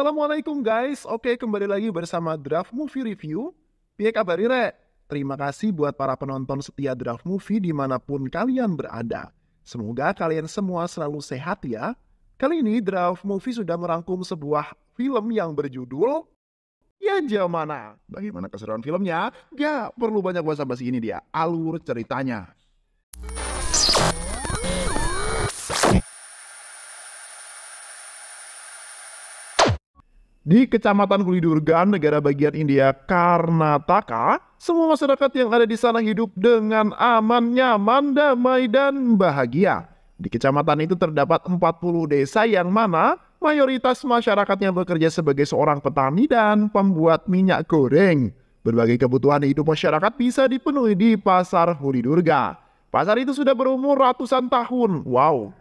Assalamualaikum guys. Oke, kembali lagi bersama Draft Movie Review. Piye kabari re? Terima kasih buat para penonton setia Draft Movie dimanapun kalian berada. Semoga kalian semua selalu sehat ya. Kali ini Draft Movie sudah merangkum sebuah film yang berjudul Ya Jamana. Bagaimana keseruan filmnya? Ya, perlu banyak basa basi ini dia. Alur ceritanya, Di Kecamatan Kulidurgan, negara bagian India Karnataka, semua masyarakat yang ada di sana hidup dengan aman, nyaman, damai, dan bahagia. Di kecamatan itu terdapat 40 desa yang mana mayoritas masyarakatnya bekerja sebagai seorang petani dan pembuat minyak goreng. Berbagai kebutuhan hidup masyarakat bisa dipenuhi di pasar Huri Pasar itu sudah berumur ratusan tahun. Wow.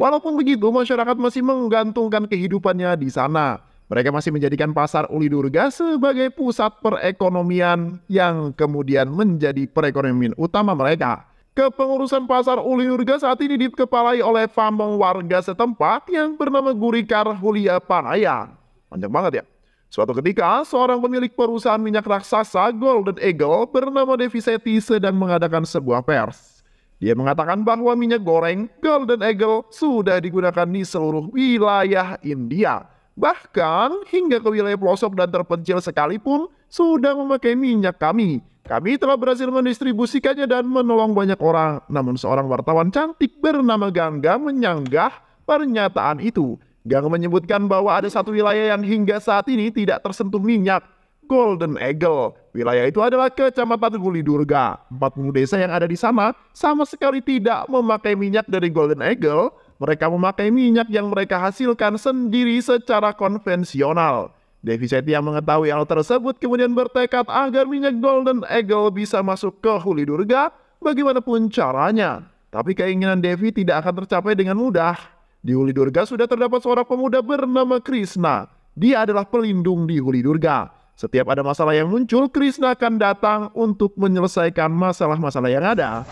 Walaupun begitu, masyarakat masih menggantungkan kehidupannya di sana. Mereka masih menjadikan pasar uli durga sebagai pusat perekonomian yang kemudian menjadi perekonomian utama mereka. Kepengurusan pasar uli durga saat ini dikepalai oleh pamong warga setempat yang bernama Gurikar Hulia Panaya. Panjang banget ya. Suatu ketika, seorang pemilik perusahaan minyak raksasa Golden Eagle bernama Devi Seti sedang mengadakan sebuah pers. Dia mengatakan bahwa minyak goreng Golden Eagle sudah digunakan di seluruh wilayah India Bahkan hingga ke wilayah pelosok dan terpencil sekalipun sudah memakai minyak kami. Kami telah berhasil mendistribusikannya dan menolong banyak orang. Namun seorang wartawan cantik bernama Gangga menyanggah pernyataan itu. Gangga menyebutkan bahwa ada satu wilayah yang hingga saat ini tidak tersentuh minyak. Golden Eagle. Wilayah itu adalah kecamatan Guli Durga. 40 desa yang ada di sana sama sekali tidak memakai minyak dari Golden Eagle mereka memakai minyak yang mereka hasilkan sendiri secara konvensional. Devi Setia mengetahui hal tersebut kemudian bertekad agar minyak Golden Eagle bisa masuk ke huli durga bagaimanapun caranya. Tapi keinginan Devi tidak akan tercapai dengan mudah. Di huli durga sudah terdapat seorang pemuda bernama Krishna. Dia adalah pelindung di huli durga. Setiap ada masalah yang muncul, Krishna akan datang untuk menyelesaikan masalah-masalah yang ada.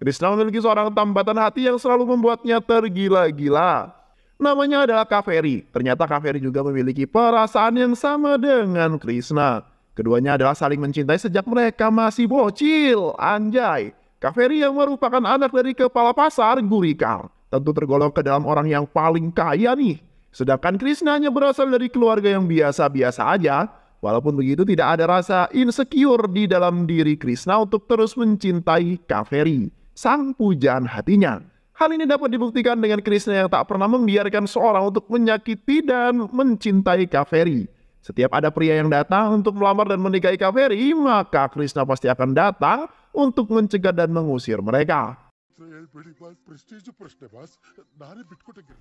Krishna memiliki seorang tambatan hati yang selalu membuatnya tergila-gila. Namanya adalah Kaveri. Ternyata Kaveri juga memiliki perasaan yang sama dengan Krishna. Keduanya adalah saling mencintai sejak mereka masih bocil. Anjay, Kaveri yang merupakan anak dari kepala pasar Gurikal. Tentu tergolong ke dalam orang yang paling kaya nih. Sedangkan Krishna hanya berasal dari keluarga yang biasa-biasa aja. Walaupun begitu tidak ada rasa insecure di dalam diri Krishna untuk terus mencintai Kaveri sang pujaan hatinya. Hal ini dapat dibuktikan dengan Krishna yang tak pernah membiarkan seorang untuk menyakiti dan mencintai Kaveri. Setiap ada pria yang datang untuk melamar dan menikahi Kaveri, maka Krishna pasti akan datang untuk mencegah dan mengusir mereka.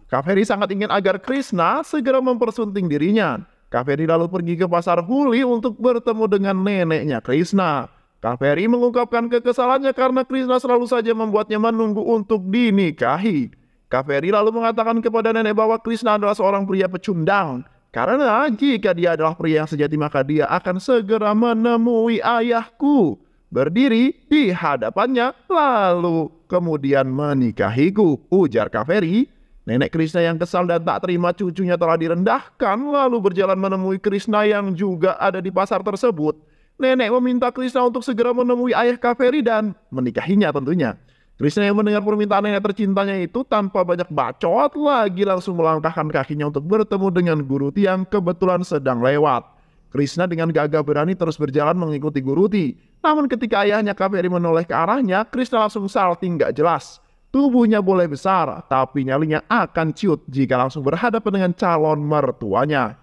Kaveri sangat ingin agar Krishna segera mempersunting dirinya. Kaveri lalu pergi ke pasar Huli untuk bertemu dengan neneknya Krishna. KPRI mengungkapkan kekesalannya karena Krishna selalu saja membuatnya menunggu untuk dinikahi. KPRI lalu mengatakan kepada nenek bahwa Krishna adalah seorang pria pecundang. Karena jika dia adalah pria yang sejati maka dia akan segera menemui ayahku. Berdiri di hadapannya lalu kemudian menikahiku. Ujar KPRI. Nenek Krishna yang kesal dan tak terima cucunya telah direndahkan lalu berjalan menemui Krishna yang juga ada di pasar tersebut. Nenek meminta Krishna untuk segera menemui ayah Kaveri dan menikahinya tentunya. Krishna yang mendengar permintaan nenek tercintanya itu tanpa banyak bacot lagi langsung melangkahkan kakinya untuk bertemu dengan Guruti yang kebetulan sedang lewat. Krishna dengan gagah berani terus berjalan mengikuti Guru Guruti. Namun ketika ayahnya Kaveri menoleh ke arahnya, Krishna langsung salting gak jelas. Tubuhnya boleh besar, tapi nyalinya akan ciut jika langsung berhadapan dengan calon mertuanya.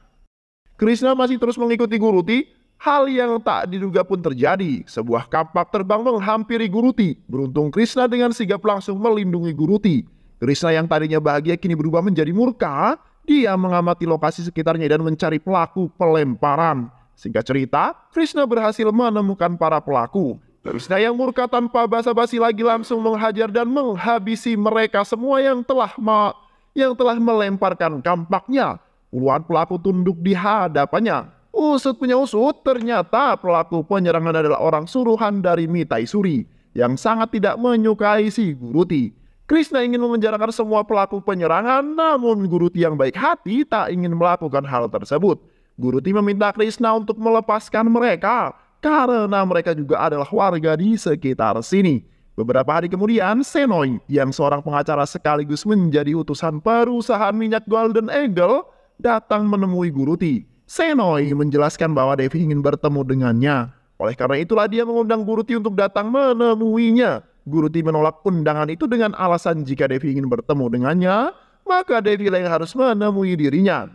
Krishna masih terus mengikuti Guru Guruti, Hal yang tak diduga pun terjadi. Sebuah kapak terbang menghampiri Guruti. Beruntung Krishna dengan sigap langsung melindungi Guruti. Krishna yang tadinya bahagia kini berubah menjadi murka. Dia mengamati lokasi sekitarnya dan mencari pelaku pelemparan. Singkat cerita, Krishna berhasil menemukan para pelaku. Krishna yang murka tanpa basa-basi lagi langsung menghajar dan menghabisi mereka semua yang telah ma yang telah melemparkan kampaknya. Puluhan pelaku tunduk di hadapannya. Usut punya usut, ternyata pelaku penyerangan adalah orang suruhan dari Mitai Suri yang sangat tidak menyukai si Guruti. Krishna ingin memenjarakan semua pelaku penyerangan, namun Guruti yang baik hati tak ingin melakukan hal tersebut. Guruti meminta Krishna untuk melepaskan mereka karena mereka juga adalah warga di sekitar sini. Beberapa hari kemudian, Senoi, yang seorang pengacara sekaligus menjadi utusan perusahaan minyak Golden Eagle, datang menemui Guruti. Senoi menjelaskan bahwa Devi ingin bertemu dengannya. Oleh karena itulah dia mengundang Guruti untuk datang menemuinya. Guruti menolak undangan itu dengan alasan jika Devi ingin bertemu dengannya, maka Devi lah yang harus menemui dirinya.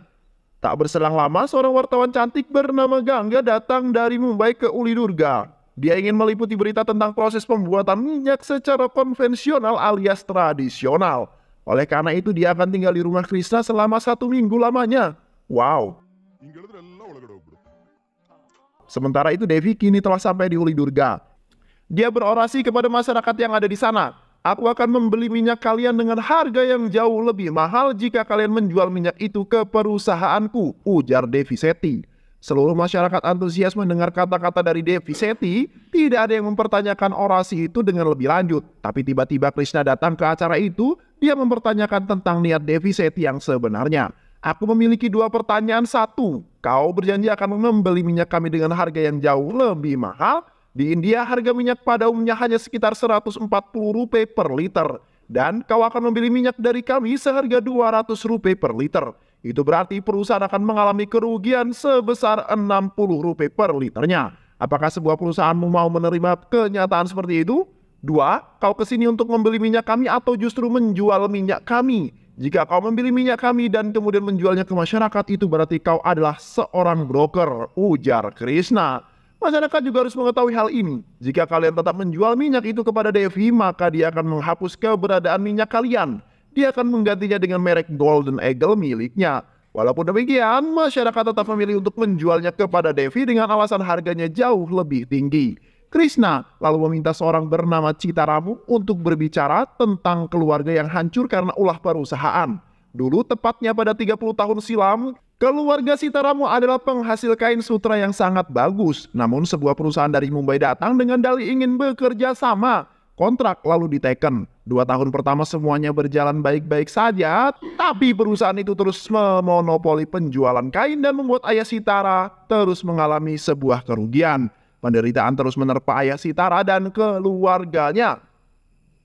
Tak berselang lama, seorang wartawan cantik bernama Gangga datang dari Mumbai ke Uli Durga. Dia ingin meliputi berita tentang proses pembuatan minyak secara konvensional alias tradisional. Oleh karena itu, dia akan tinggal di rumah Krishna selama satu minggu lamanya. Wow, Sementara itu Devi kini telah sampai di Huli Durga. Dia berorasi kepada masyarakat yang ada di sana. Aku akan membeli minyak kalian dengan harga yang jauh lebih mahal jika kalian menjual minyak itu ke perusahaanku, ujar Devi Seti. Seluruh masyarakat antusias mendengar kata-kata dari Devi Seti, tidak ada yang mempertanyakan orasi itu dengan lebih lanjut. Tapi tiba-tiba Krishna datang ke acara itu, dia mempertanyakan tentang niat Devi Seti yang sebenarnya. Aku memiliki dua pertanyaan. Satu, kau berjanji akan membeli minyak kami dengan harga yang jauh lebih mahal. Di India harga minyak pada umumnya hanya sekitar 140 rupiah per liter. Dan kau akan membeli minyak dari kami seharga 200 rupiah per liter. Itu berarti perusahaan akan mengalami kerugian sebesar 60 rupiah per liternya. Apakah sebuah perusahaanmu mau menerima kenyataan seperti itu? Dua, kau kesini untuk membeli minyak kami atau justru menjual minyak kami? Jika kau memilih minyak kami dan kemudian menjualnya ke masyarakat, itu berarti kau adalah seorang broker, ujar Krishna. Masyarakat juga harus mengetahui hal ini. Jika kalian tetap menjual minyak itu kepada Devi, maka dia akan menghapus keberadaan minyak kalian. Dia akan menggantinya dengan merek Golden Eagle miliknya. Walaupun demikian, masyarakat tetap memilih untuk menjualnya kepada Devi dengan alasan harganya jauh lebih tinggi. Krishna lalu meminta seorang bernama Citaramu untuk berbicara tentang keluarga yang hancur karena ulah perusahaan. Dulu tepatnya pada 30 tahun silam, keluarga Citaramu adalah penghasil kain sutra yang sangat bagus. Namun sebuah perusahaan dari Mumbai datang dengan dalih ingin bekerja sama. Kontrak lalu diteken. Dua tahun pertama semuanya berjalan baik-baik saja, tapi perusahaan itu terus memonopoli penjualan kain dan membuat ayah Sitara terus mengalami sebuah kerugian. Penderitaan terus menerpa ayah Sitara dan keluarganya.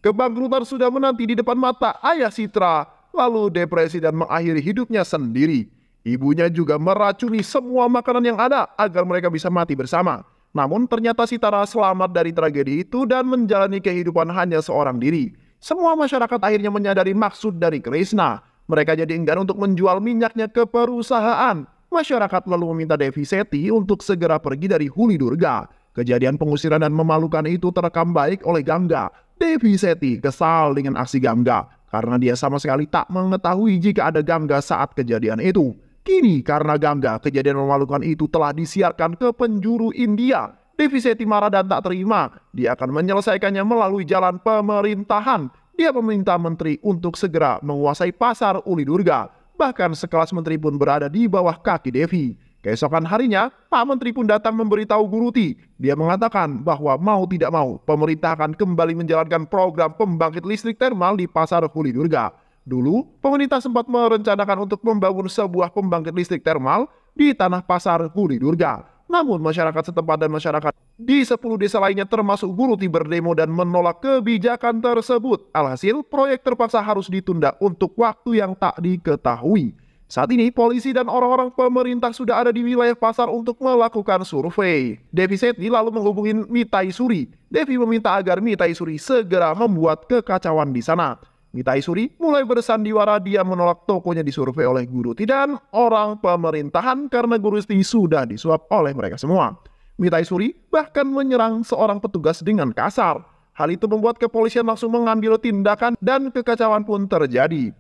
Kebangkrutan sudah menanti di depan mata ayah Sitra, lalu depresi dan mengakhiri hidupnya sendiri. Ibunya juga meracuni semua makanan yang ada agar mereka bisa mati bersama. Namun ternyata Sitara selamat dari tragedi itu dan menjalani kehidupan hanya seorang diri. Semua masyarakat akhirnya menyadari maksud dari Krishna. Mereka jadi enggan untuk menjual minyaknya ke perusahaan Masyarakat lalu meminta Devi Seti untuk segera pergi dari Huli Durga. Kejadian pengusiran dan memalukan itu terekam baik oleh Gangga. Devi Seti kesal dengan aksi Gangga karena dia sama sekali tak mengetahui jika ada Gangga saat kejadian itu. Kini karena Gangga kejadian memalukan itu telah disiarkan ke penjuru India. Devi Seti marah dan tak terima. Dia akan menyelesaikannya melalui jalan pemerintahan. Dia meminta menteri untuk segera menguasai pasar Uli Durga bahkan sekelas menteri pun berada di bawah kaki Devi. Keesokan harinya, Pak Menteri pun datang memberitahu Guruti. Dia mengatakan bahwa mau tidak mau, pemerintah akan kembali menjalankan program pembangkit listrik termal di pasar Kuli Durga. Dulu, pemerintah sempat merencanakan untuk membangun sebuah pembangkit listrik termal di tanah pasar Kuli Durga. Namun masyarakat setempat dan masyarakat di 10 desa lainnya termasuk guru tiber demo dan menolak kebijakan tersebut. Alhasil proyek terpaksa harus ditunda untuk waktu yang tak diketahui. Saat ini, polisi dan orang-orang pemerintah sudah ada di wilayah pasar untuk melakukan survei. Devi Seti lalu menghubungi Mitai Suri. Devi meminta agar Mitai Suri segera membuat kekacauan di sana. Mita Isuri mulai bersandiwara dia menolak tokonya disurvei oleh guru dan orang pemerintahan karena guru istri sudah disuap oleh mereka semua. Mita Isuri bahkan menyerang seorang petugas dengan kasar. Hal itu membuat kepolisian langsung mengambil tindakan dan kekacauan pun terjadi.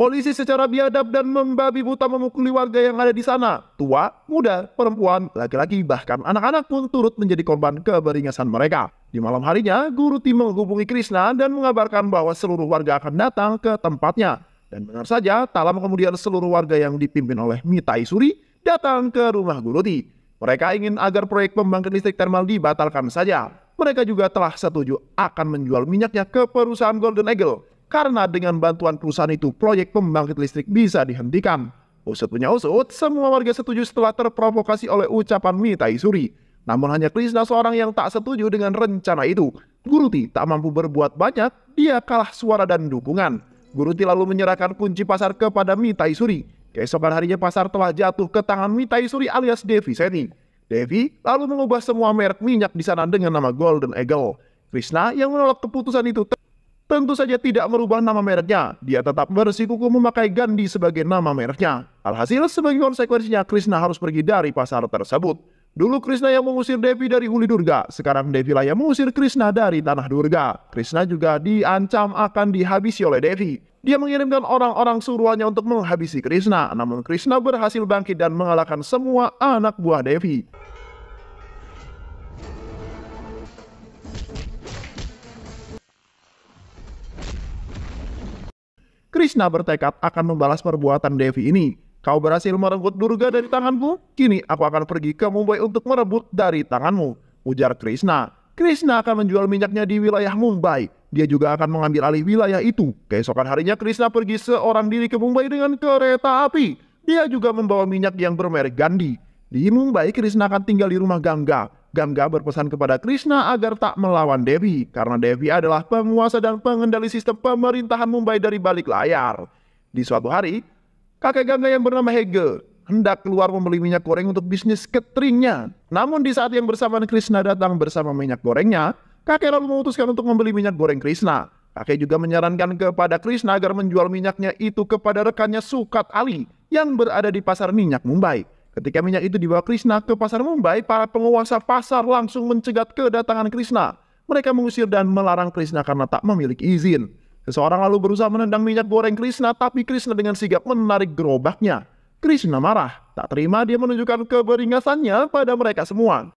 Polisi secara biadab dan membabi buta memukuli warga yang ada di sana. Tua, muda, perempuan, laki-laki, bahkan anak-anak pun turut menjadi korban keberingasan mereka. Di malam harinya, Guru Tim menghubungi Krishna dan mengabarkan bahwa seluruh warga akan datang ke tempatnya. Dan benar saja, tak lama kemudian seluruh warga yang dipimpin oleh Mita Suri datang ke rumah Guru Ti. Mereka ingin agar proyek pembangkit listrik termal dibatalkan saja. Mereka juga telah setuju akan menjual minyaknya ke perusahaan Golden Eagle karena dengan bantuan perusahaan itu, proyek pembangkit listrik bisa dihentikan. Usut punya usut, semua warga setuju setelah terprovokasi oleh ucapan Mita Isuri. Namun hanya Krisna seorang yang tak setuju dengan rencana itu. Guruti tak mampu berbuat banyak, dia kalah suara dan dukungan. Guruti lalu menyerahkan kunci pasar kepada Mita Isuri. Keesokan harinya pasar telah jatuh ke tangan Mita Isuri alias Devi Seni. Devi lalu mengubah semua merek minyak di sana dengan nama Golden Eagle. Krishna yang menolak keputusan itu Tentu saja tidak merubah nama mereknya. Dia tetap bersikuku memakai Gandhi sebagai nama mereknya. Alhasil sebagai konsekuensinya Krishna harus pergi dari pasar tersebut. Dulu Krishna yang mengusir Devi dari Huli Durga, sekarang Devi lah yang mengusir Krishna dari Tanah Durga. Krishna juga diancam akan dihabisi oleh Devi. Dia mengirimkan orang-orang suruhannya untuk menghabisi Krishna, namun Krishna berhasil bangkit dan mengalahkan semua anak buah Devi. Krishna bertekad akan membalas perbuatan Devi ini. Kau berhasil merebut Durga dari tanganku, kini aku akan pergi ke Mumbai untuk merebut dari tanganmu, ujar Krishna. Krishna akan menjual minyaknya di wilayah Mumbai. Dia juga akan mengambil alih wilayah itu. Keesokan harinya Krishna pergi seorang diri ke Mumbai dengan kereta api. Dia juga membawa minyak yang bermerek Gandhi. Di Mumbai, Krishna akan tinggal di rumah Gangga. Gangga berpesan kepada Krishna agar tak melawan Devi, karena Devi adalah penguasa dan pengendali sistem pemerintahan Mumbai dari balik layar. Di suatu hari, kakek Gangga yang bernama Hege hendak keluar membeli minyak goreng untuk bisnis cateringnya. Namun di saat yang bersamaan Krishna datang bersama minyak gorengnya, kakek lalu memutuskan untuk membeli minyak goreng Krishna. Kakek juga menyarankan kepada Krishna agar menjual minyaknya itu kepada rekannya Sukat Ali yang berada di pasar minyak Mumbai. Ketika minyak itu dibawa Krishna ke pasar Mumbai, para penguasa pasar langsung mencegat kedatangan Krishna. Mereka mengusir dan melarang Krishna karena tak memiliki izin. Seseorang lalu berusaha menendang minyak goreng Krishna, tapi Krishna dengan sigap menarik gerobaknya. Krishna marah. Tak terima dia menunjukkan keberingasannya pada mereka semua.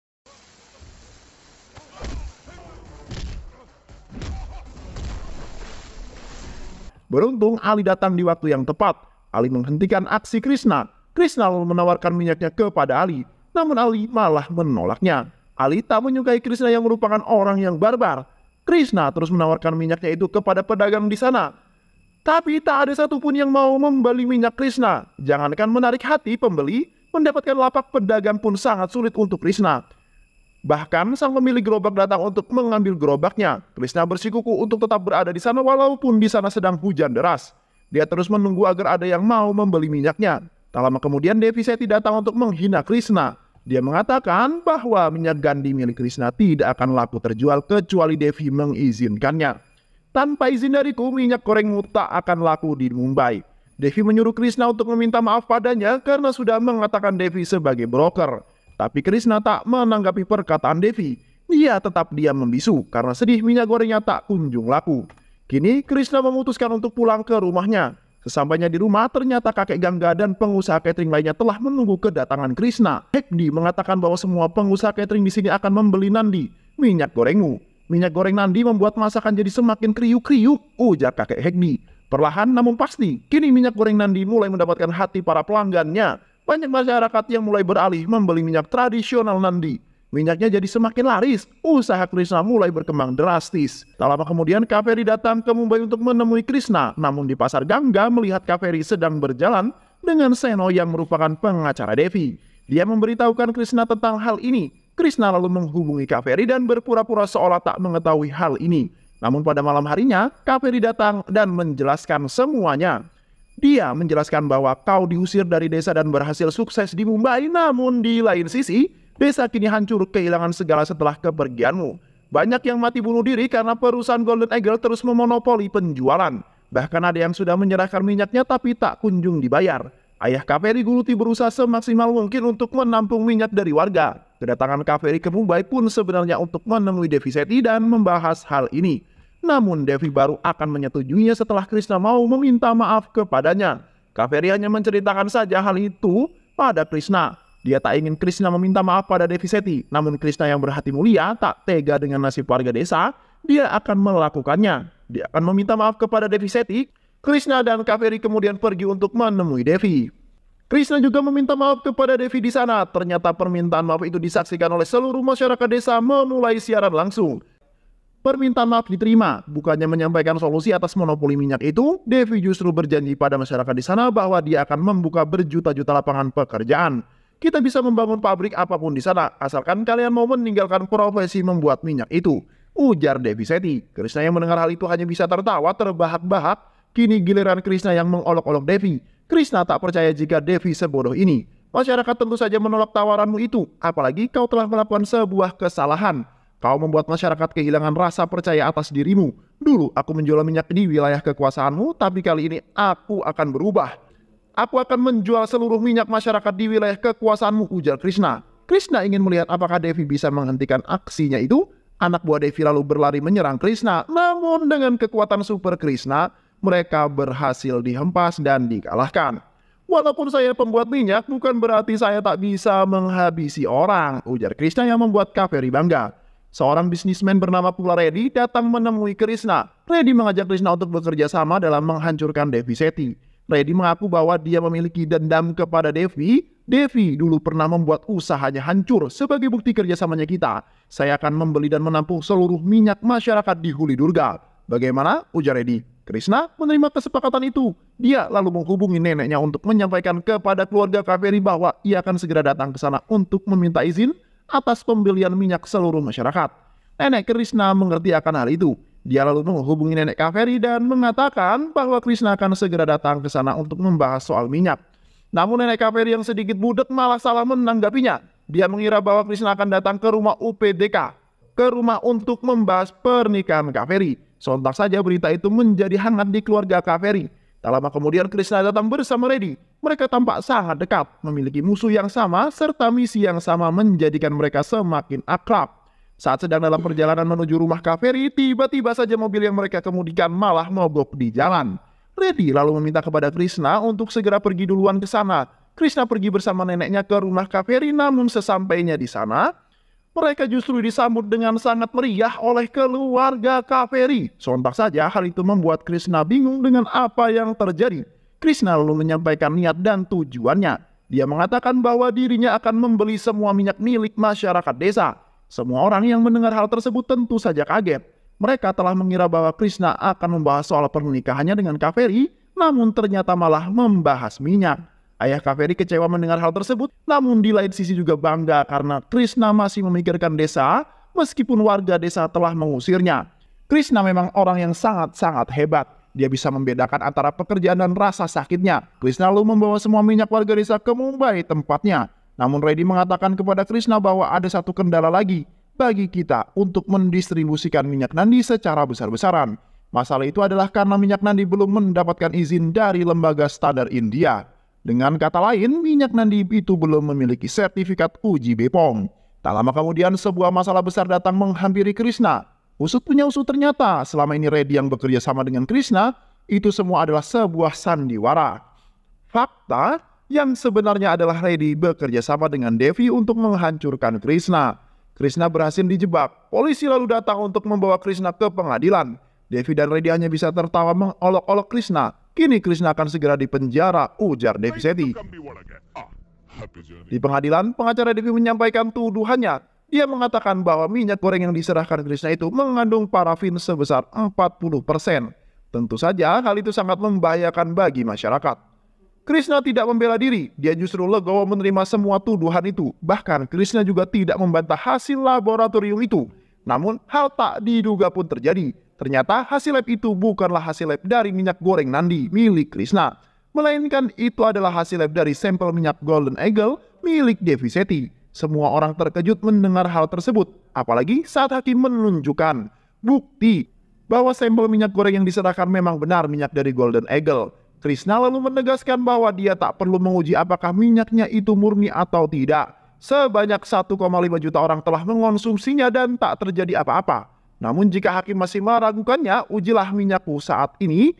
Beruntung Ali datang di waktu yang tepat. Ali menghentikan aksi Krishna. Krishna lalu menawarkan minyaknya kepada Ali, namun Ali malah menolaknya. Ali tak menyukai Krishna yang merupakan orang yang barbar. Krishna terus menawarkan minyaknya itu kepada pedagang di sana. Tapi tak ada satupun yang mau membeli minyak Krishna. Jangankan menarik hati pembeli, mendapatkan lapak pedagang pun sangat sulit untuk Krishna. Bahkan sang pemilik gerobak datang untuk mengambil gerobaknya. Krishna bersikuku untuk tetap berada di sana walaupun di sana sedang hujan deras. Dia terus menunggu agar ada yang mau membeli minyaknya. Tak lama kemudian Devi Seti datang untuk menghina Krishna. Dia mengatakan bahwa minyak Gandhi milik Krishna tidak akan laku terjual kecuali Devi mengizinkannya. Tanpa izin dariku, minyak gorengmu muta akan laku di Mumbai. Devi menyuruh Krishna untuk meminta maaf padanya karena sudah mengatakan Devi sebagai broker. Tapi Krishna tak menanggapi perkataan Devi. Dia tetap diam membisu karena sedih minyak gorengnya tak kunjung laku. Kini Krishna memutuskan untuk pulang ke rumahnya Sesampainya di rumah, ternyata kakek Gangga dan pengusaha catering lainnya telah menunggu kedatangan Krishna. Hekdi mengatakan bahwa semua pengusaha catering di sini akan membeli Nandi, minyak gorengmu. Minyak goreng Nandi membuat masakan jadi semakin kriuk-kriuk, ujar kakek Hekdi. Perlahan namun pasti, kini minyak goreng Nandi mulai mendapatkan hati para pelanggannya. Banyak masyarakat yang mulai beralih membeli minyak tradisional Nandi. Minyaknya jadi semakin laris. Usaha Krishna mulai berkembang drastis. Tak lama kemudian Kaveri datang ke Mumbai untuk menemui Krishna. Namun di pasar Gangga melihat Kaveri sedang berjalan dengan Seno yang merupakan pengacara Devi. Dia memberitahukan Krishna tentang hal ini. Krishna lalu menghubungi Kaveri dan berpura-pura seolah tak mengetahui hal ini. Namun pada malam harinya, Kaveri datang dan menjelaskan semuanya. Dia menjelaskan bahwa kau diusir dari desa dan berhasil sukses di Mumbai, namun di lain sisi, Desa kini hancur kehilangan segala setelah kepergianmu. Banyak yang mati bunuh diri karena perusahaan Golden Eagle terus memonopoli penjualan. Bahkan ada yang sudah menyerahkan minyaknya tapi tak kunjung dibayar. Ayah Kaveri Guluti berusaha semaksimal mungkin untuk menampung minyak dari warga. Kedatangan Kaveri ke Mumbai pun sebenarnya untuk menemui Devi Seti dan membahas hal ini. Namun Devi baru akan menyetujuinya setelah Krishna mau meminta maaf kepadanya. Kaveri hanya menceritakan saja hal itu pada Krishna. Dia tak ingin Krishna meminta maaf pada Devi Seti, namun Krishna yang berhati mulia tak tega dengan nasib warga desa, dia akan melakukannya. Dia akan meminta maaf kepada Devi Seti. Krishna dan Kaveri kemudian pergi untuk menemui Devi. Krishna juga meminta maaf kepada Devi di sana. Ternyata permintaan maaf itu disaksikan oleh seluruh masyarakat desa Memulai siaran langsung. Permintaan maaf diterima, bukannya menyampaikan solusi atas monopoli minyak itu, Devi justru berjanji pada masyarakat di sana bahwa dia akan membuka berjuta-juta lapangan pekerjaan. Kita bisa membangun pabrik apapun di sana, asalkan kalian mau meninggalkan profesi membuat minyak itu. Ujar Devi Seti. Krishna yang mendengar hal itu hanya bisa tertawa terbahak-bahak. Kini giliran Krishna yang mengolok-olok Devi. Krishna tak percaya jika Devi sebodoh ini. Masyarakat tentu saja menolak tawaranmu itu, apalagi kau telah melakukan sebuah kesalahan. Kau membuat masyarakat kehilangan rasa percaya atas dirimu. Dulu aku menjual minyak di wilayah kekuasaanmu, tapi kali ini aku akan berubah. Aku akan menjual seluruh minyak masyarakat di wilayah kekuasaanmu, ujar Krishna. Krishna ingin melihat apakah Devi bisa menghentikan aksinya itu. Anak buah Devi lalu berlari menyerang Krishna. Namun dengan kekuatan super Krishna, mereka berhasil dihempas dan dikalahkan. Walaupun saya pembuat minyak, bukan berarti saya tak bisa menghabisi orang, ujar Krishna yang membuat Kaveri bangga. Seorang bisnismen bernama pula Reddy datang menemui Krishna. Reddy mengajak Krishna untuk bekerja sama dalam menghancurkan Devi Seti. Reddy mengaku bahwa dia memiliki dendam kepada Devi. Devi dulu pernah membuat usahanya hancur sebagai bukti kerjasamanya kita. Saya akan membeli dan menampung seluruh minyak masyarakat di Huli Durga. Bagaimana? Ujar Reddy. Krishna menerima kesepakatan itu. Dia lalu menghubungi neneknya untuk menyampaikan kepada keluarga Kaveri bahwa ia akan segera datang ke sana untuk meminta izin atas pembelian minyak seluruh masyarakat. Nenek Krishna mengerti akan hal itu. Dia lalu menghubungi nenek Kaveri dan mengatakan bahwa Krishna akan segera datang ke sana untuk membahas soal minyak. Namun nenek Kaveri yang sedikit budek malah salah menanggapinya. Dia mengira bahwa Krishna akan datang ke rumah UPDK, ke rumah untuk membahas pernikahan Kaveri. Sontak saja berita itu menjadi hangat di keluarga Kaveri. Tak lama kemudian Krishna datang bersama Reddy. Mereka tampak sangat dekat, memiliki musuh yang sama serta misi yang sama menjadikan mereka semakin akrab. Saat sedang dalam perjalanan menuju rumah Kaveri, tiba-tiba saja mobil yang mereka kemudikan malah mogok di jalan. Reddy lalu meminta kepada Krishna untuk segera pergi duluan ke sana. Krishna pergi bersama neneknya ke rumah Kaveri namun sesampainya di sana, mereka justru disambut dengan sangat meriah oleh keluarga Kaveri. Sontak saja hal itu membuat Krishna bingung dengan apa yang terjadi. Krishna lalu menyampaikan niat dan tujuannya. Dia mengatakan bahwa dirinya akan membeli semua minyak milik masyarakat desa. Semua orang yang mendengar hal tersebut tentu saja kaget. Mereka telah mengira bahwa Krishna akan membahas soal pernikahannya dengan Kaveri, namun ternyata malah membahas minyak. Ayah Kaveri kecewa mendengar hal tersebut, namun di lain sisi juga bangga karena Krishna masih memikirkan desa meskipun warga desa telah mengusirnya. Krishna memang orang yang sangat-sangat hebat. Dia bisa membedakan antara pekerjaan dan rasa sakitnya. Krishna lalu membawa semua minyak warga desa ke Mumbai tempatnya. Namun Reddy mengatakan kepada Krishna bahwa ada satu kendala lagi bagi kita untuk mendistribusikan minyak nandi secara besar-besaran. Masalah itu adalah karena minyak nandi belum mendapatkan izin dari lembaga standar India. Dengan kata lain, minyak nandi itu belum memiliki sertifikat uji BPOM. Tak lama kemudian sebuah masalah besar datang menghampiri Krishna. Usut punya usut ternyata selama ini Reddy yang bekerja sama dengan Krishna itu semua adalah sebuah sandiwara. Fakta yang sebenarnya adalah Reddy bekerja sama dengan Devi untuk menghancurkan Krishna. Krishna berhasil dijebak. Polisi lalu datang untuk membawa Krishna ke pengadilan. Devi dan Reddy hanya bisa tertawa mengolok-olok Krishna. Kini Krishna akan segera dipenjara, ujar Devi Seti. Di pengadilan, pengacara Devi menyampaikan tuduhannya. Dia mengatakan bahwa minyak goreng yang diserahkan Krishna itu mengandung parafin sebesar 40%. Tentu saja hal itu sangat membahayakan bagi masyarakat. Krishna tidak membela diri, dia justru legowo menerima semua tuduhan itu. Bahkan Krishna juga tidak membantah hasil laboratorium itu. Namun hal tak diduga pun terjadi. Ternyata hasil lab itu bukanlah hasil lab dari minyak goreng Nandi milik Krishna. Melainkan itu adalah hasil lab dari sampel minyak Golden Eagle milik Devi Seti. Semua orang terkejut mendengar hal tersebut. Apalagi saat hakim menunjukkan bukti bahwa sampel minyak goreng yang diserahkan memang benar minyak dari Golden Eagle. Krishna lalu menegaskan bahwa dia tak perlu menguji apakah minyaknya itu murni atau tidak. Sebanyak 1,5 juta orang telah mengonsumsinya dan tak terjadi apa-apa. Namun jika hakim masih meragukannya, ujilah minyakku saat ini.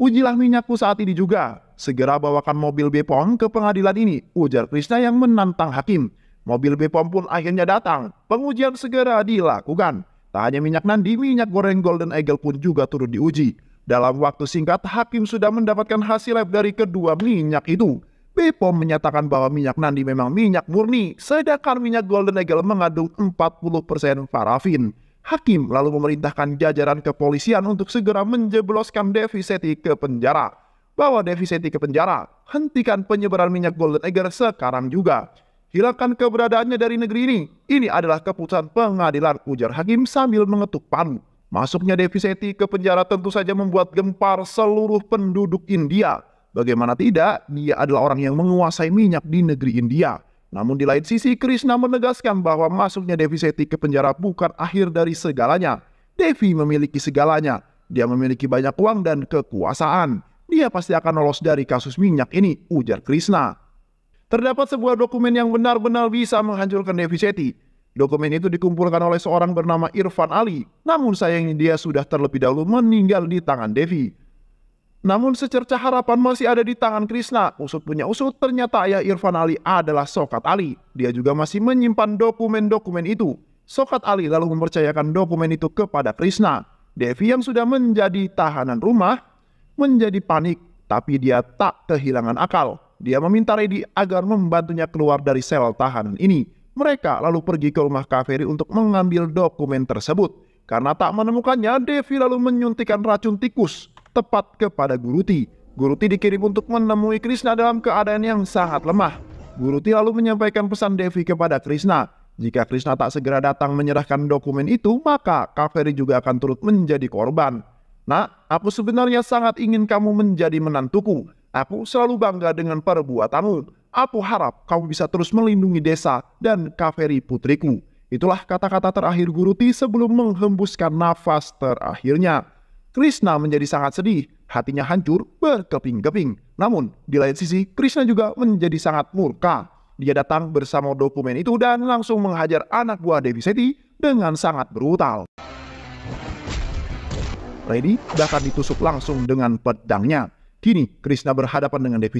Ujilah minyakku saat ini juga. Segera bawakan mobil Bepom ke pengadilan ini, ujar Krishna yang menantang hakim. Mobil Bepom pun akhirnya datang. Pengujian segera dilakukan. Tak hanya minyak nandi, minyak goreng Golden Eagle pun juga turut diuji. Dalam waktu singkat, hakim sudah mendapatkan hasil lab dari kedua minyak itu. BPOM menyatakan bahwa minyak Nandi memang minyak murni, sedangkan minyak Golden Eagle mengandung 40% parafin. Hakim lalu memerintahkan jajaran kepolisian untuk segera menjebloskan Devi Seti ke penjara. Bawa Devi Seti ke penjara, hentikan penyebaran minyak Golden Eagle sekarang juga. Hilangkan keberadaannya dari negeri ini. Ini adalah keputusan pengadilan ujar hakim sambil mengetuk palu. Masuknya Devi Sethi ke penjara tentu saja membuat gempar seluruh penduduk India. Bagaimana tidak, dia adalah orang yang menguasai minyak di negeri India. Namun di lain sisi, Krishna menegaskan bahwa masuknya Devi Sethi ke penjara bukan akhir dari segalanya. Devi memiliki segalanya. Dia memiliki banyak uang dan kekuasaan. Dia pasti akan lolos dari kasus minyak ini, ujar Krishna. Terdapat sebuah dokumen yang benar-benar bisa menghancurkan Devi Sethi. Dokumen itu dikumpulkan oleh seorang bernama Irfan Ali, namun sayangnya dia sudah terlebih dahulu meninggal di tangan Devi. Namun secerca harapan masih ada di tangan Krishna. Usut punya usut, ternyata ayah Irfan Ali adalah Sokat Ali. Dia juga masih menyimpan dokumen-dokumen itu. Sokat Ali lalu mempercayakan dokumen itu kepada Krishna. Devi yang sudah menjadi tahanan rumah menjadi panik, tapi dia tak kehilangan akal. Dia meminta Reddy agar membantunya keluar dari sel tahanan ini. Mereka lalu pergi ke rumah Kaveri untuk mengambil dokumen tersebut. Karena tak menemukannya, Devi lalu menyuntikkan racun tikus tepat kepada Guruti. Guruti dikirim untuk menemui Krishna dalam keadaan yang sangat lemah. Guruti lalu menyampaikan pesan Devi kepada Krishna. Jika Krishna tak segera datang menyerahkan dokumen itu, maka Kaveri juga akan turut menjadi korban. Nah, aku sebenarnya sangat ingin kamu menjadi menantuku. Aku selalu bangga dengan perbuatanmu. Aku harap kamu bisa terus melindungi desa dan kaveri putriku. Itulah kata-kata terakhir Guruti sebelum menghembuskan nafas terakhirnya. Krishna menjadi sangat sedih, hatinya hancur berkeping-keping. Namun, di lain sisi, Krishna juga menjadi sangat murka. Dia datang bersama dokumen itu dan langsung menghajar anak buah Devi Seti dengan sangat brutal. Lady bahkan ditusuk langsung dengan pedangnya. Kini Krishna berhadapan dengan Devi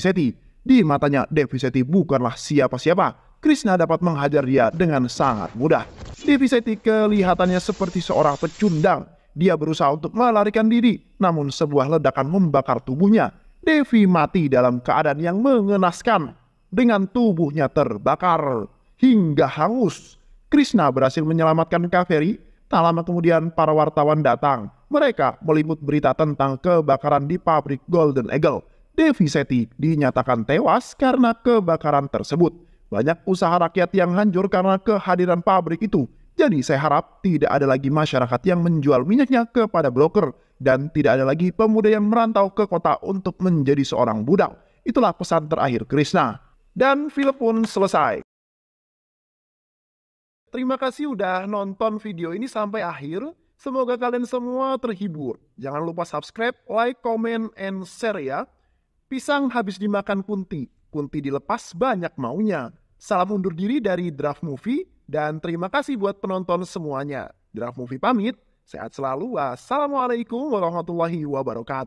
Di matanya Devi bukanlah siapa-siapa. Krishna dapat menghajar dia dengan sangat mudah. Devi kelihatannya seperti seorang pecundang. Dia berusaha untuk melarikan diri, namun sebuah ledakan membakar tubuhnya. Devi mati dalam keadaan yang mengenaskan dengan tubuhnya terbakar hingga hangus. Krishna berhasil menyelamatkan Kaveri. Tak lama kemudian para wartawan datang mereka meliput berita tentang kebakaran di pabrik Golden Eagle. Devi Seti dinyatakan tewas karena kebakaran tersebut. Banyak usaha rakyat yang hancur karena kehadiran pabrik itu. Jadi saya harap tidak ada lagi masyarakat yang menjual minyaknya kepada broker dan tidak ada lagi pemuda yang merantau ke kota untuk menjadi seorang budak. Itulah pesan terakhir Krishna. Dan film pun selesai. Terima kasih udah nonton video ini sampai akhir. Semoga kalian semua terhibur. Jangan lupa subscribe, like, comment, and share ya. Pisang habis dimakan kunti. Kunti dilepas banyak maunya. Salam undur diri dari Draft Movie. Dan terima kasih buat penonton semuanya. Draft Movie pamit. Sehat selalu. Wassalamualaikum warahmatullahi wabarakatuh.